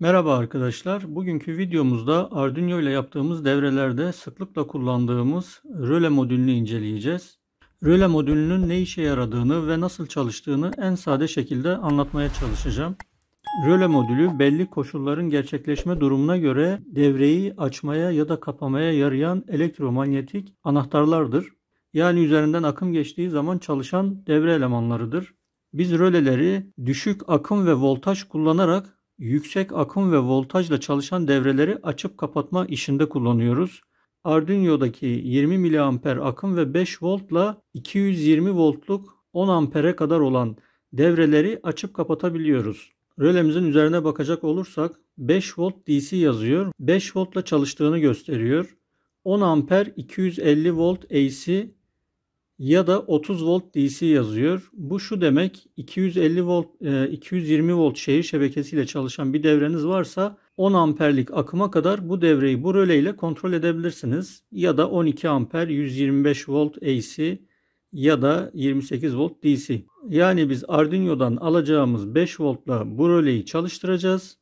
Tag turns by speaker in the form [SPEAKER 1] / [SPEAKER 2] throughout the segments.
[SPEAKER 1] Merhaba arkadaşlar. Bugünkü videomuzda Arduino ile yaptığımız devrelerde sıklıkla kullandığımız röle modülünü inceleyeceğiz. Röle modülünün ne işe yaradığını ve nasıl çalıştığını en sade şekilde anlatmaya çalışacağım. Röle modülü belli koşulların gerçekleşme durumuna göre devreyi açmaya ya da kapamaya yarayan elektromanyetik anahtarlardır. Yani üzerinden akım geçtiği zaman çalışan devre elemanlarıdır. Biz röleleri düşük akım ve voltaj kullanarak yüksek akım ve voltajla çalışan devreleri açıp kapatma işinde kullanıyoruz. Arduino'daki 20 mA akım ve 5 voltla 220 voltluk 10 ampere kadar olan devreleri açıp kapatabiliyoruz. Rölemizin üzerine bakacak olursak 5 volt DC yazıyor. 5 voltla çalıştığını gösteriyor. 10 amper 250 volt AC ya da 30 volt DC yazıyor. Bu şu demek 250 volt 220 e, volt şehir şebekesiyle çalışan bir devreniz varsa 10 amperlik akıma kadar bu devreyi bu röle ile kontrol edebilirsiniz. Ya da 12 amper 125 volt AC ya da 28 volt DC. Yani biz Arduino'dan alacağımız 5 voltla bu röleyi çalıştıracağız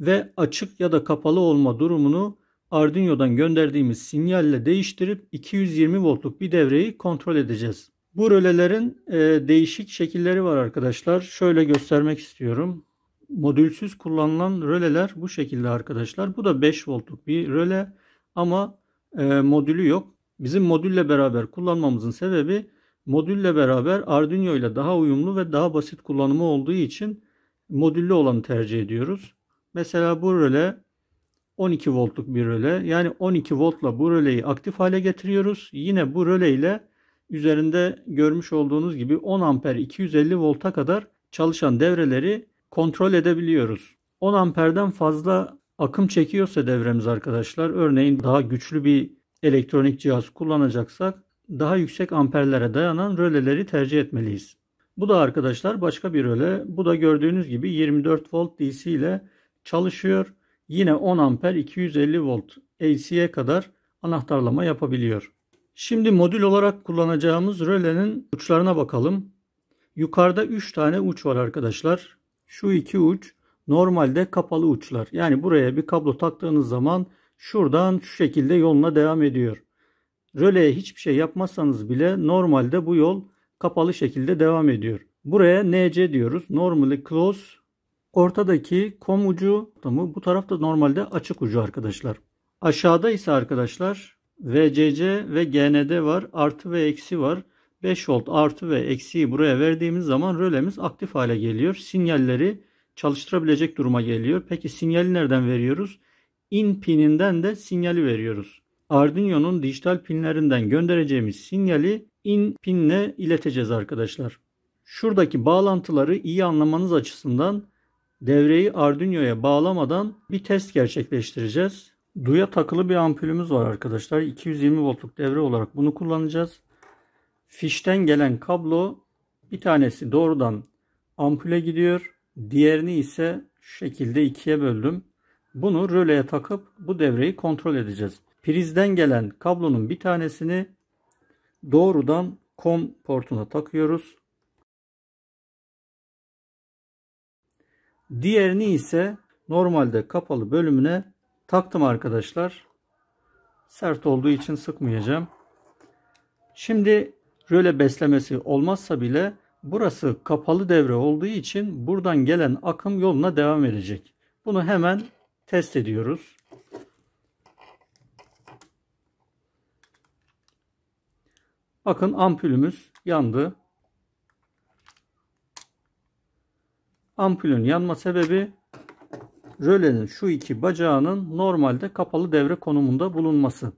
[SPEAKER 1] ve açık ya da kapalı olma durumunu Arduino'dan gönderdiğimiz sinyalle değiştirip 220 voltluk bir devreyi kontrol edeceğiz. Bu rölelerin e, değişik şekilleri var arkadaşlar. Şöyle göstermek istiyorum. Modülsüz kullanılan röleler bu şekilde arkadaşlar. Bu da 5 voltluk bir röle ama e, modülü yok. Bizim modülle beraber kullanmamızın sebebi modülle beraber Arduino ile daha uyumlu ve daha basit kullanımı olduğu için modüllü olanı tercih ediyoruz. Mesela bu röle 12 voltluk bir röle. Yani 12 voltla bu röleyi aktif hale getiriyoruz. Yine bu röle ile üzerinde görmüş olduğunuz gibi 10 amper 250 volta kadar çalışan devreleri kontrol edebiliyoruz. 10 amperden fazla akım çekiyorsa devremiz arkadaşlar örneğin daha güçlü bir elektronik cihaz kullanacaksak daha yüksek amperlere dayanan röleleri tercih etmeliyiz. Bu da arkadaşlar başka bir röle. Bu da gördüğünüz gibi 24 volt DC ile çalışıyor. Yine 10 amper 250 volt AC'ye kadar anahtarlama yapabiliyor. Şimdi modül olarak kullanacağımız relenin uçlarına bakalım. Yukarıda 3 tane uç var arkadaşlar. Şu iki uç normalde kapalı uçlar. Yani buraya bir kablo taktığınız zaman şuradan şu şekilde yoluna devam ediyor. Röleye hiçbir şey yapmazsanız bile normalde bu yol kapalı şekilde devam ediyor. Buraya NC diyoruz. Normally close Ortadaki kom ucu tamı bu tarafta normalde açık ucu arkadaşlar. Aşağıda ise arkadaşlar VCC ve GND var. Artı ve eksi var. 5 volt artı ve eksiyi buraya verdiğimiz zaman rölemiz aktif hale geliyor. Sinyalleri çalıştırabilecek duruma geliyor. Peki sinyali nereden veriyoruz? In pininden de sinyali veriyoruz. Arduino'nun dijital pinlerinden göndereceğimiz sinyali in pinle ileteceğiz arkadaşlar. Şuradaki bağlantıları iyi anlamanız açısından devreyi Arduino'ya bağlamadan bir test gerçekleştireceğiz. Duya takılı bir ampulümüz var arkadaşlar. 220 voltluk devre olarak bunu kullanacağız. Fişten gelen kablo bir tanesi doğrudan ampule gidiyor. Diğerini ise şu şekilde ikiye böldüm. Bunu röleye takıp bu devreyi kontrol edeceğiz. Prizden gelen kablonun bir tanesini doğrudan COM portuna takıyoruz. Diğerini ise normalde kapalı bölümüne taktım arkadaşlar. Sert olduğu için sıkmayacağım. Şimdi röle beslemesi olmazsa bile burası kapalı devre olduğu için buradan gelen akım yoluna devam edecek. Bunu hemen test ediyoruz. Bakın ampülümüz yandı. Ampulün yanma sebebi rölenin şu iki bacağının normalde kapalı devre konumunda bulunması.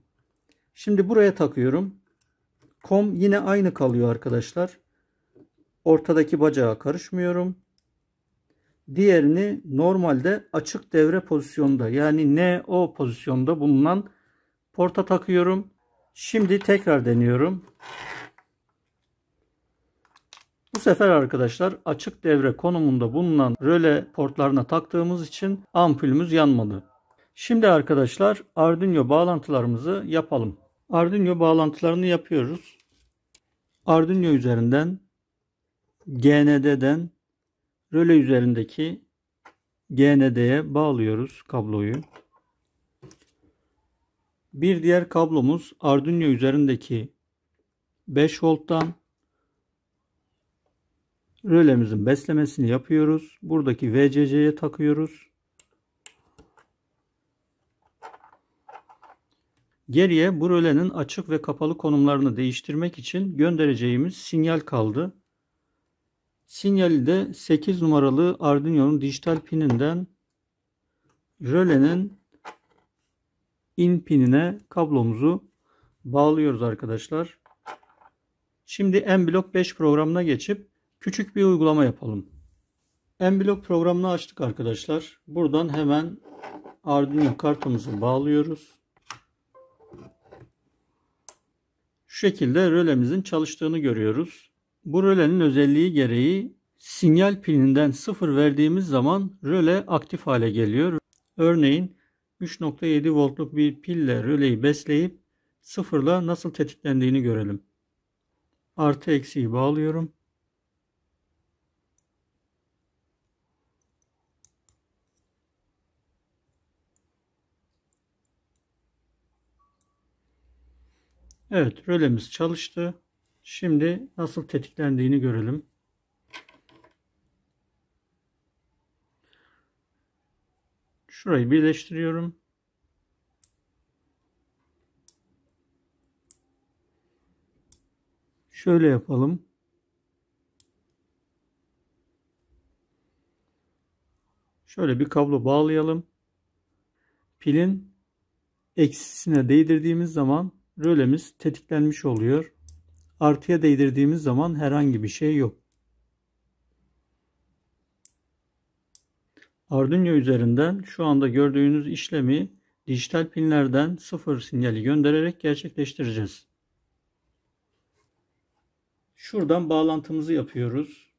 [SPEAKER 1] Şimdi buraya takıyorum. Kom yine aynı kalıyor arkadaşlar. Ortadaki bacağa karışmıyorum. Diğerini normalde açık devre pozisyonda yani NO pozisyonda bulunan porta takıyorum. Şimdi tekrar deniyorum. Bu sefer arkadaşlar açık devre konumunda bulunan röle portlarına taktığımız için ampulümüz yanmadı. Şimdi arkadaşlar Arduino bağlantılarımızı yapalım. Arduino bağlantılarını yapıyoruz. Arduino üzerinden GND'den röle üzerindeki GND'ye bağlıyoruz kabloyu. Bir diğer kablomuz Arduino üzerindeki 5 volttan rölemizin beslemesini yapıyoruz. Buradaki VCC'ye takıyoruz. Geriye bu rölenin açık ve kapalı konumlarını değiştirmek için göndereceğimiz sinyal kaldı. Sinyali de 8 numaralı Arduino'nun dijital pininden rölenin in pinine kablomuzu bağlıyoruz arkadaşlar. Şimdi mBlock 5 programına geçip Küçük bir uygulama yapalım. Enblock programını açtık arkadaşlar. Buradan hemen Arduino kartımızı bağlıyoruz. Şu şekilde rölemizin çalıştığını görüyoruz. Bu rölenin özelliği gereği sinyal pininden sıfır verdiğimiz zaman röle aktif hale geliyor. Örneğin 3.7 voltluk bir pille röleyi besleyip sıfırla nasıl tetiklendiğini görelim. Artı eksiği bağlıyorum. Evet rölemiz çalıştı. Şimdi nasıl tetiklendiğini görelim. Şurayı birleştiriyorum. Şöyle yapalım. Şöyle bir kablo bağlayalım. Pilin eksisine değdirdiğimiz zaman rölemiz tetiklenmiş oluyor. Artıya değdirdiğimiz zaman herhangi bir şey yok. Arduino üzerinden şu anda gördüğünüz işlemi dijital pinlerden sıfır sinyali göndererek gerçekleştireceğiz. Şuradan bağlantımızı yapıyoruz.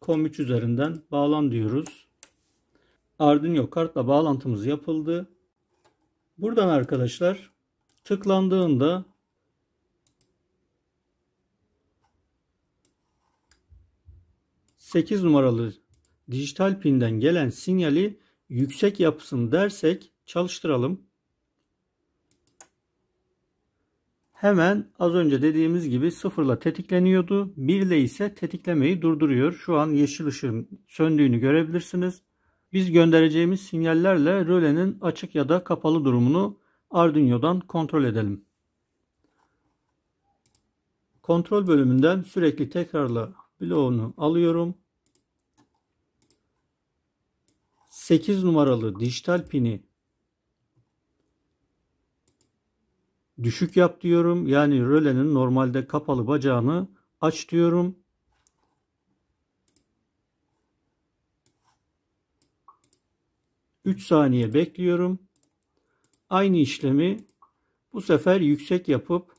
[SPEAKER 1] COM3 üzerinden bağlan diyoruz. Arduino kartla bağlantımız yapıldı. Buradan arkadaşlar Tıklandığında sekiz numaralı dijital pinden gelen sinyali yüksek yapsın dersek çalıştıralım. Hemen az önce dediğimiz gibi sıfırla tetikleniyordu. 1 ile ise tetiklemeyi durduruyor. Şu an yeşil ışığın söndüğünü görebilirsiniz. Biz göndereceğimiz sinyallerle rölenin açık ya da kapalı durumunu Arduino'dan kontrol edelim. Kontrol bölümünden sürekli tekrarla bloğunu alıyorum. 8 numaralı dijital pini düşük yap diyorum. Yani rölenin normalde kapalı bacağını aç diyorum. Üç saniye bekliyorum aynı işlemi bu sefer yüksek yapıp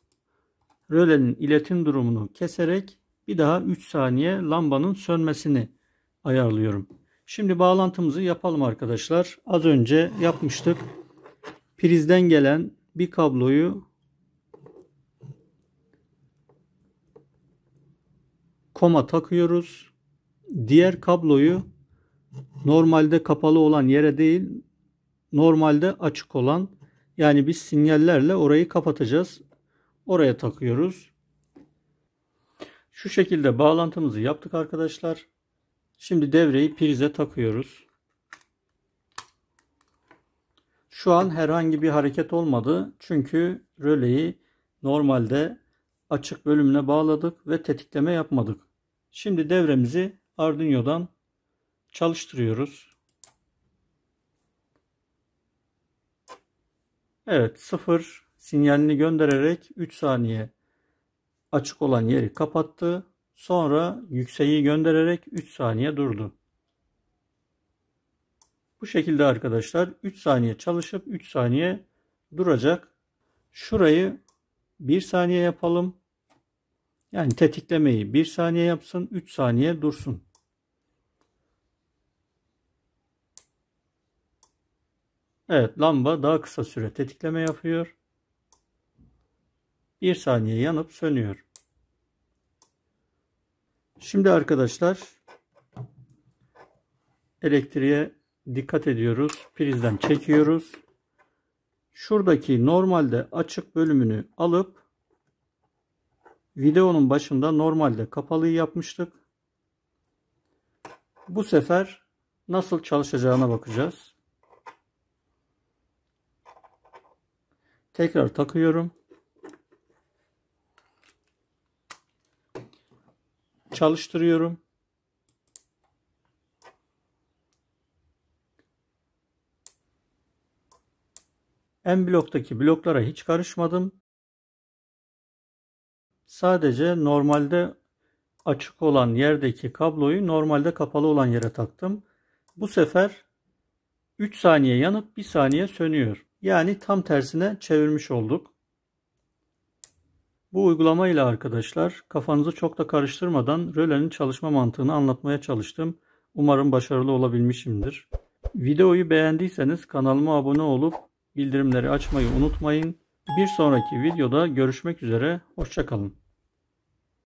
[SPEAKER 1] rölenin iletim durumunu keserek bir daha 3 saniye lambanın sönmesini ayarlıyorum. Şimdi bağlantımızı yapalım arkadaşlar. Az önce yapmıştık. Prizden gelen bir kabloyu koma takıyoruz. Diğer kabloyu normalde kapalı olan yere değil normalde açık olan yani biz sinyallerle orayı kapatacağız. Oraya takıyoruz. Şu şekilde bağlantımızı yaptık arkadaşlar. Şimdi devreyi prize takıyoruz. Şu an herhangi bir hareket olmadı. Çünkü röleyi normalde açık bölümüne bağladık ve tetikleme yapmadık. Şimdi devremizi Arduino'dan çalıştırıyoruz. Evet 0 sinyalini göndererek 3 saniye açık olan yeri kapattı. Sonra yükseği göndererek 3 saniye durdu. Bu şekilde arkadaşlar 3 saniye çalışıp 3 saniye duracak. Şurayı 1 saniye yapalım. Yani tetiklemeyi 1 saniye yapsın 3 saniye dursun. Evet lamba daha kısa süre tetikleme yapıyor. 1 saniye yanıp sönüyor. Şimdi arkadaşlar elektriğe dikkat ediyoruz. Prizden çekiyoruz. Şuradaki normalde açık bölümünü alıp videonun başında normalde kapalıyı yapmıştık. Bu sefer nasıl çalışacağına bakacağız. Tekrar takıyorum. Çalıştırıyorum. En bloktaki bloklara hiç karışmadım. Sadece normalde açık olan yerdeki kabloyu normalde kapalı olan yere taktım. Bu sefer 3 saniye yanıp 1 saniye sönüyor. Yani tam tersine çevirmiş olduk. Bu uygulama ile arkadaşlar kafanızı çok da karıştırmadan rölenin çalışma mantığını anlatmaya çalıştım. Umarım başarılı olabilmişimdir. Videoyu beğendiyseniz kanalıma abone olup bildirimleri açmayı unutmayın. Bir sonraki videoda görüşmek üzere. Hoşçakalın.